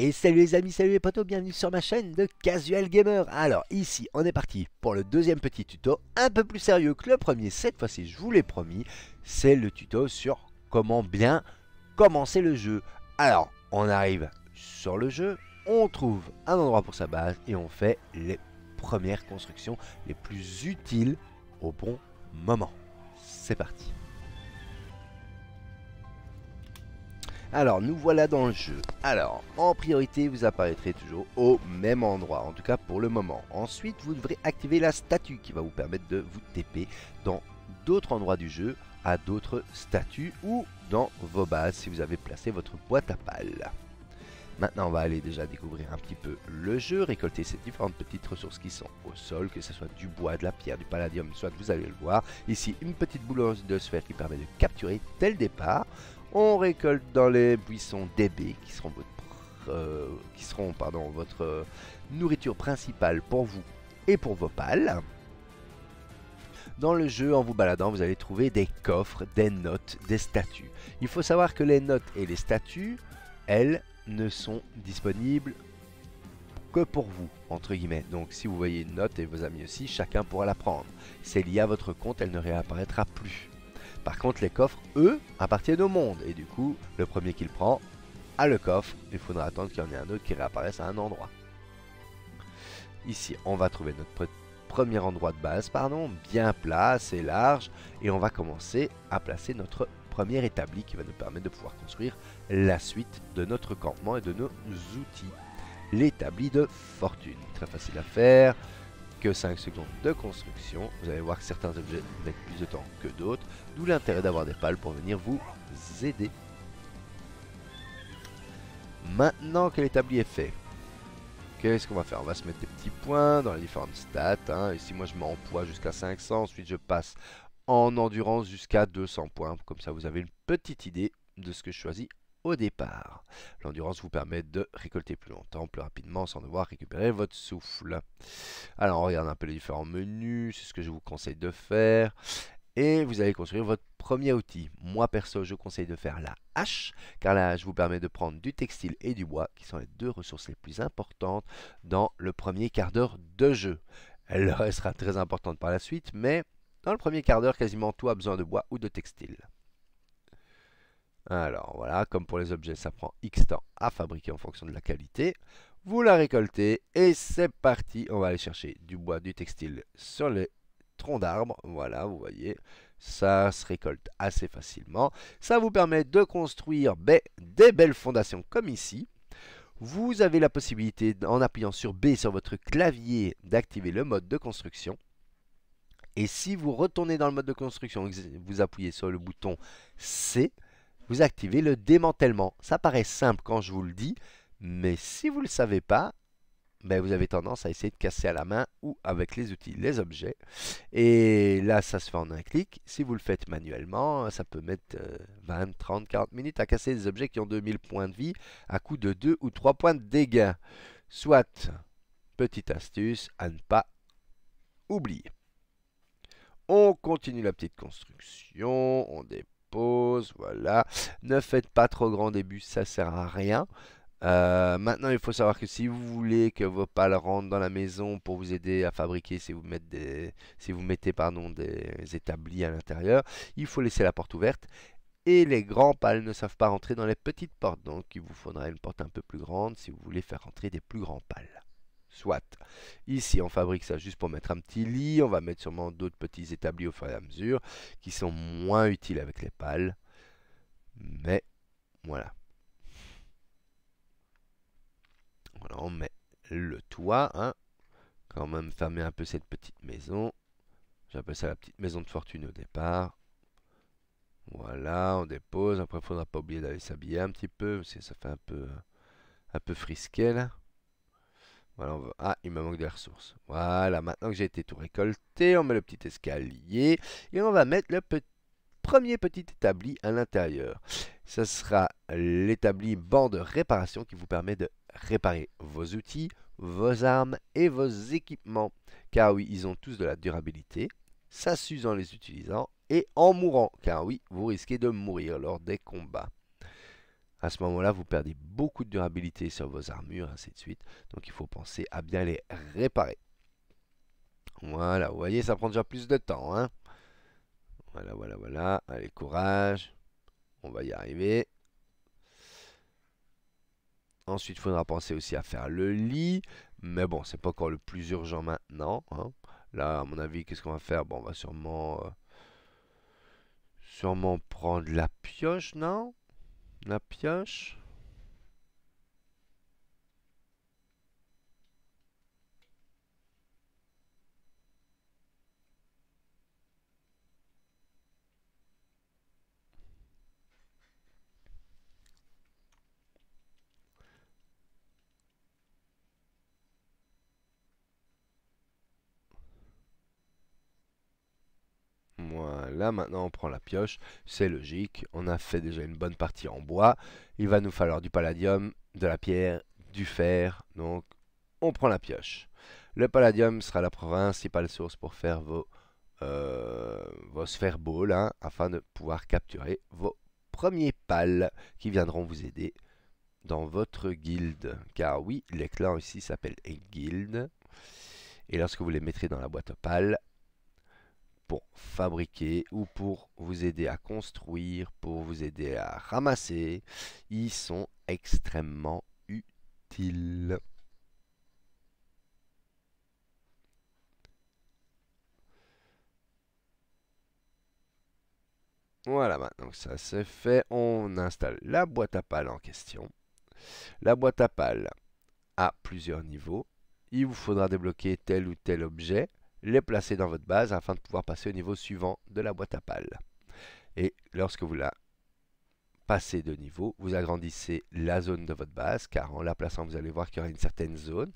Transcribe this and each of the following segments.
Et salut les amis, salut les potos, bienvenue sur ma chaîne de Casual Gamer Alors ici, on est parti pour le deuxième petit tuto, un peu plus sérieux que le premier, cette fois-ci je vous l'ai promis, c'est le tuto sur comment bien commencer le jeu. Alors, on arrive sur le jeu, on trouve un endroit pour sa base et on fait les premières constructions les plus utiles au bon moment. C'est parti Alors, nous voilà dans le jeu. Alors, en priorité, vous apparaîtrez toujours au même endroit, en tout cas pour le moment. Ensuite, vous devrez activer la statue qui va vous permettre de vous TP dans d'autres endroits du jeu, à d'autres statues ou dans vos bases si vous avez placé votre boîte à pales. Maintenant, on va aller déjà découvrir un petit peu le jeu, récolter ces différentes petites ressources qui sont au sol, que ce soit du bois, de la pierre, du palladium, soit vous allez le voir. Ici, une petite boule de sphère qui permet de capturer tel départ. On récolte dans les buissons des baies qui seront votre, euh, qui seront, pardon, votre euh, nourriture principale pour vous et pour vos pales. Dans le jeu, en vous baladant, vous allez trouver des coffres, des notes, des statues. Il faut savoir que les notes et les statues, elles, ne sont disponibles que pour vous, entre guillemets. Donc si vous voyez une note et vos amis aussi, chacun pourra la prendre. C'est lié à votre compte, elle ne réapparaîtra plus. Par contre, les coffres, eux, appartiennent au monde. Et du coup, le premier qu'il prend a le coffre. Il faudra attendre qu'il y en ait un autre qui réapparaisse à un endroit. Ici, on va trouver notre premier endroit de base, pardon, bien plat, assez large. Et on va commencer à placer notre premier établi qui va nous permettre de pouvoir construire la suite de notre campement et de nos outils. L'établi de fortune. Très facile à faire que 5 secondes de construction. Vous allez voir que certains objets mettent plus de temps que d'autres, d'où l'intérêt d'avoir des pales pour venir vous aider. Maintenant que l'établi est fait, qu'est-ce qu'on va faire On va se mettre des petits points dans les différentes stats. Ici, hein. moi, je m'emploie jusqu'à 500. Ensuite, je passe en endurance jusqu'à 200 points. Comme ça, vous avez une petite idée de ce que je choisis au départ. L'endurance vous permet de récolter plus longtemps, plus rapidement, sans devoir récupérer votre souffle. Alors on regarde un peu les différents menus, c'est ce que je vous conseille de faire. Et vous allez construire votre premier outil. Moi perso, je conseille de faire la hache, car la hache vous permet de prendre du textile et du bois, qui sont les deux ressources les plus importantes dans le premier quart d'heure de jeu. Elle sera très importante par la suite, mais dans le premier quart d'heure, quasiment tout a besoin de bois ou de textile. Alors voilà, comme pour les objets, ça prend X temps à fabriquer en fonction de la qualité. Vous la récoltez et c'est parti. On va aller chercher du bois, du textile sur les troncs d'arbres. Voilà, vous voyez, ça se récolte assez facilement. Ça vous permet de construire des belles fondations comme ici. Vous avez la possibilité, en appuyant sur B sur votre clavier, d'activer le mode de construction. Et si vous retournez dans le mode de construction, vous appuyez sur le bouton C, vous activez le démantèlement. Ça paraît simple quand je vous le dis, mais si vous ne le savez pas, ben, vous avez tendance à essayer de casser à la main ou avec les outils les objets. Et là, ça se fait en un clic. Si vous le faites manuellement, ça peut mettre 20, 30, 40 minutes à casser des objets qui ont 2000 points de vie à coup de 2 ou 3 points de dégâts. Soit, petite astuce à ne pas oublier. On continue la petite construction, on dépose pause, voilà. Ne faites pas trop grand début, ça sert à rien. Euh, maintenant, il faut savoir que si vous voulez que vos pales rentrent dans la maison pour vous aider à fabriquer, si vous mettez des, si vous mettez, des établis à l'intérieur, il faut laisser la porte ouverte. Et les grands pales ne savent pas rentrer dans les petites portes, donc il vous faudra une porte un peu plus grande si vous voulez faire rentrer des plus grands pales. Soit. Ici, on fabrique ça juste pour mettre un petit lit. On va mettre sûrement d'autres petits établis au fur et à mesure qui sont moins utiles avec les pales. Mais voilà. Voilà, on met le toit. Hein. Quand même fermer un peu cette petite maison. J'appelle ça la petite maison de fortune au départ. Voilà, on dépose. Après, il faudra pas oublier d'aller s'habiller un petit peu, parce que ça fait un peu, un peu frisquet, là. Ah, il me manque des ressources. Voilà, maintenant que j'ai été tout récolté, on met le petit escalier et on va mettre le premier petit établi à l'intérieur. Ce sera l'établi banc de réparation qui vous permet de réparer vos outils, vos armes et vos équipements. Car oui, ils ont tous de la durabilité, ça s'use en les utilisant et en mourant. Car oui, vous risquez de mourir lors des combats. À ce moment-là, vous perdez beaucoup de durabilité sur vos armures, ainsi de suite. Donc il faut penser à bien les réparer. Voilà, vous voyez, ça prend déjà plus de temps. Hein. voilà, voilà, voilà. Allez, courage. On va y arriver. Ensuite, il faudra penser aussi à faire le lit. Mais bon, c'est pas encore le plus urgent maintenant. Hein. Là, à mon avis, qu'est-ce qu'on va faire Bon, on va sûrement... Euh, sûrement prendre la pioche, non la pioche là maintenant on prend la pioche, c'est logique, on a fait déjà une bonne partie en bois, il va nous falloir du palladium, de la pierre, du fer, donc on prend la pioche. Le palladium sera la principale source pour faire vos, euh, vos sphères balls, hein, afin de pouvoir capturer vos premiers pales qui viendront vous aider dans votre guilde. Car oui, les clans ici s'appellent guild. Et lorsque vous les mettrez dans la boîte pâle pour fabriquer ou pour vous aider à construire, pour vous aider à ramasser. Ils sont extrêmement utiles. Voilà, maintenant ça c'est fait, on installe la boîte à pales en question. La boîte à pales a plusieurs niveaux. Il vous faudra débloquer tel ou tel objet les placer dans votre base afin de pouvoir passer au niveau suivant de la boîte à pales. Et lorsque vous la passez de niveau, vous agrandissez la zone de votre base, car en la plaçant, vous allez voir qu'il y aura une certaine zone.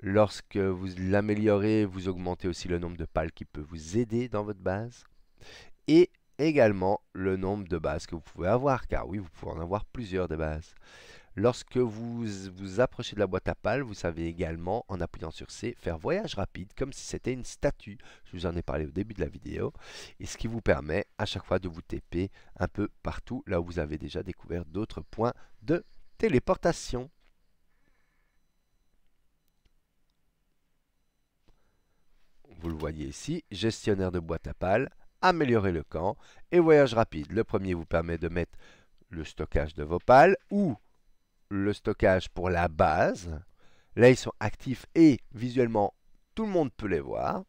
Lorsque vous l'améliorez, vous augmentez aussi le nombre de pales qui peut vous aider dans votre base. Et également le nombre de bases que vous pouvez avoir, car oui, vous pouvez en avoir plusieurs de bases. Lorsque vous vous approchez de la boîte à pales, vous savez également, en appuyant sur C, faire voyage rapide, comme si c'était une statue. Je vous en ai parlé au début de la vidéo. Et ce qui vous permet à chaque fois de vous taper un peu partout, là où vous avez déjà découvert d'autres points de téléportation. Vous le voyez ici, gestionnaire de boîte à pales, améliorer le camp et voyage rapide. Le premier vous permet de mettre le stockage de vos pales ou le stockage pour la base. Là, ils sont actifs et visuellement, tout le monde peut les voir,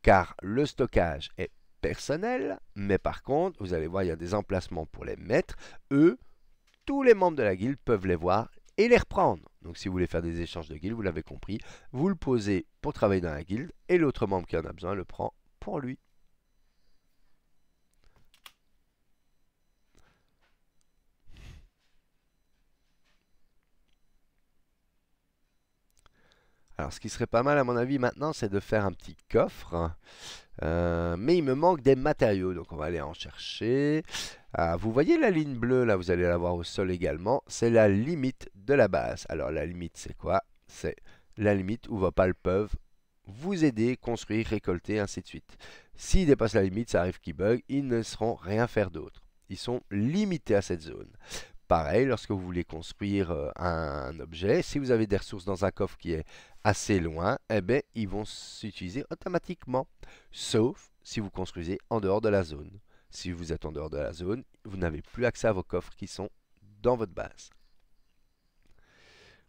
car le stockage est personnel, mais par contre, vous allez voir, il y a des emplacements pour les mettre. Eux, tous les membres de la guilde peuvent les voir et les reprendre. Donc si vous voulez faire des échanges de guilde, vous l'avez compris, vous le posez pour travailler dans la guilde, et l'autre membre qui en a besoin le prend pour lui. Alors, ce qui serait pas mal, à mon avis, maintenant, c'est de faire un petit coffre. Euh, mais il me manque des matériaux, donc on va aller en chercher. Ah, vous voyez la ligne bleue, là, vous allez la voir au sol également. C'est la limite de la base. Alors, la limite, c'est quoi C'est la limite où vos pales peuvent vous aider, construire, récolter, ainsi de suite. S'ils dépassent la limite, ça arrive qu'ils bug, ils ne seront rien faire d'autre. Ils sont limités à cette zone. Pareil, lorsque vous voulez construire euh, un objet, si vous avez des ressources dans un coffre qui est assez loin, et eh ben, ils vont s'utiliser automatiquement, sauf si vous construisez en dehors de la zone. Si vous êtes en dehors de la zone, vous n'avez plus accès à vos coffres qui sont dans votre base.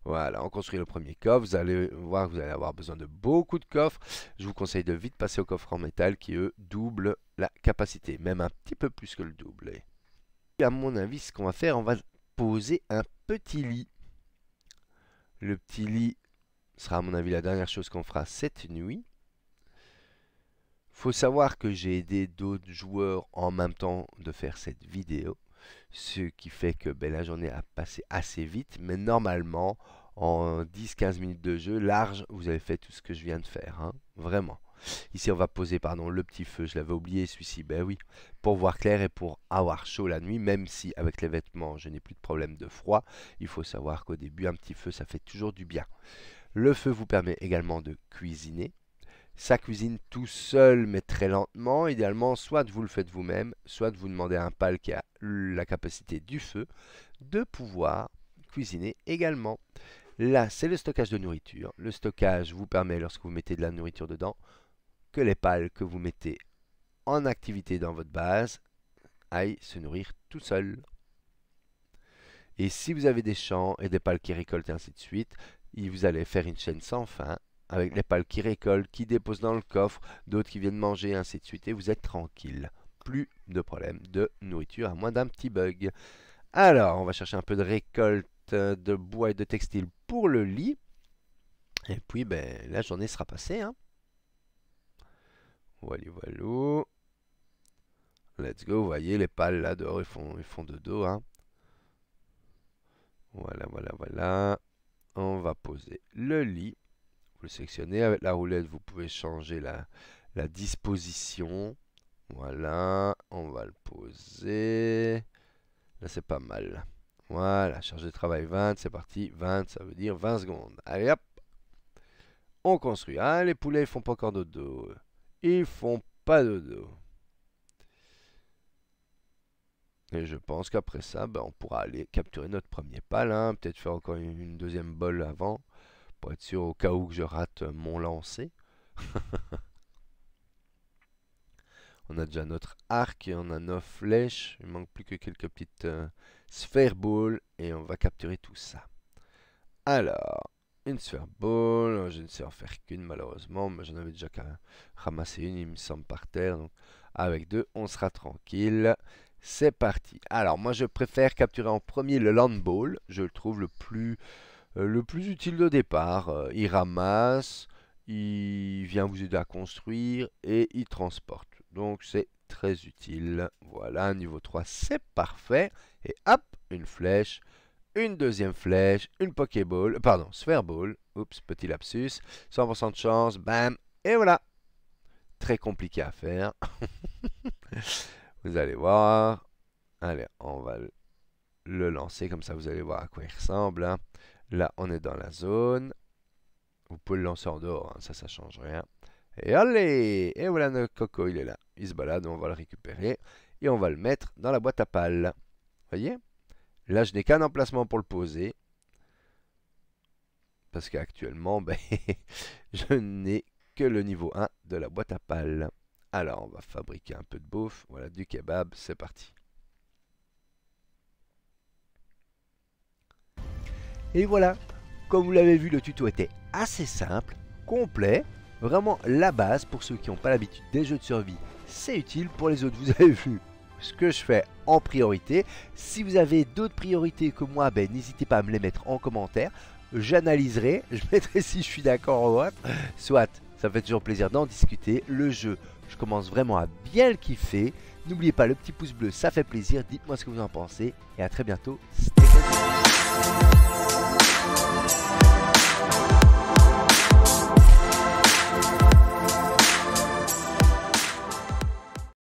Voilà, on construit le premier coffre. Vous allez voir que vous allez avoir besoin de beaucoup de coffres. Je vous conseille de vite passer au coffre en métal qui, eux, double la capacité. Même un petit peu plus que le double. à mon avis, ce qu'on va faire, on va poser un petit lit. Le petit lit ce sera à mon avis la dernière chose qu'on fera cette nuit. Faut savoir que j'ai aidé d'autres joueurs en même temps de faire cette vidéo. Ce qui fait que ben, la journée a passé assez vite. Mais normalement, en 10-15 minutes de jeu, large, vous avez fait tout ce que je viens de faire. Hein, vraiment. Ici, on va poser pardon, le petit feu. Je l'avais oublié, celui-ci. Ben oui, pour voir clair et pour avoir chaud la nuit, même si avec les vêtements, je n'ai plus de problème de froid. Il faut savoir qu'au début, un petit feu, ça fait toujours du bien. Le feu vous permet également de cuisiner. Ça cuisine tout seul mais très lentement. Idéalement, soit vous le faites vous-même, soit vous demandez à un pal qui a la capacité du feu de pouvoir cuisiner également. Là, c'est le stockage de nourriture. Le stockage vous permet, lorsque vous mettez de la nourriture dedans, que les pales que vous mettez en activité dans votre base aillent se nourrir tout seul. Et si vous avez des champs et des pales qui récoltent et ainsi de suite, vous allez faire une chaîne sans fin avec les pales qui récoltent, qui déposent dans le coffre, d'autres qui viennent manger, ainsi de suite, et vous êtes tranquille. Plus de problèmes de nourriture, à moins d'un petit bug. Alors, on va chercher un peu de récolte de bois et de textile pour le lit. Et puis, ben, la journée sera passée. Hein. Voilà, voilà. Let's go, vous voyez, les pales là dehors, ils font, ils font de dos. Hein. Voilà, voilà, voilà on va poser le lit. Vous le sélectionnez. Avec la roulette, vous pouvez changer la, disposition. Voilà, on va le poser. Là, c'est pas mal. Voilà, charge de travail 20, c'est parti. 20, ça veut dire 20 secondes. Allez, hop. On construit. Ah, les poulets, ils font pas encore de dos. Ils font pas de dos. Et je pense qu'après ça, ben, on pourra aller capturer notre premier palin hein, peut-être faire encore une, deuxième bol avant, pour être sûr au cas où je rate mon lancer. on a déjà notre arc, et on a nos flèches, il manque plus que quelques petites euh, sphères ball, et on va capturer tout ça. Alors, une sphère ball, je ne sais en faire qu'une malheureusement, mais j'en avais déjà ramasser une, il me semble, par terre, donc avec deux, on sera tranquille. C'est parti. Alors moi je préfère capturer en premier le land ball. Je le trouve le plus, euh, le plus utile de départ. Euh, il ramasse, il vient vous aider à construire et il transporte. Donc c'est très utile. Voilà, niveau 3, c'est parfait. Et hop, une flèche, une deuxième flèche, une Pokéball, pardon, Sphere Ball. Oups, petit lapsus. 100% de chance, bam, et voilà. Très compliqué à faire. Vous allez voir. Allez, on va le lancer comme ça, vous allez voir à quoi il ressemble. Hein. Là, on est dans la zone. Vous pouvez le lancer en dehors, ça, hein, ça, ça change rien. Et allez Et voilà, notre coco, il est là. Il se balade, on va le récupérer. Et on va le mettre dans la boîte à pales. voyez Là, je n'ai qu'un emplacement pour le poser. Parce qu'actuellement, ben, je n'ai que le niveau 1 de la boîte à pales. Alors, on va fabriquer un peu de bouffe. Voilà, du kebab, c'est parti. Et voilà, comme vous l'avez vu, le tuto était assez simple, complet, vraiment la base pour ceux qui n'ont pas l'habitude des jeux de survie. C'est utile pour les autres, vous avez vu ce que je fais en priorité. Si vous avez d'autres priorités que moi, ben n'hésitez pas à me les mettre en commentaire. J'analyserai, je mettrai si je suis d'accord ou autre. Soit ça fait toujours plaisir d'en discuter. Le jeu, je commence vraiment à bien le kiffer. N'oubliez pas le petit pouce bleu, ça fait plaisir. Dites-moi ce que vous en pensez. Et à très bientôt.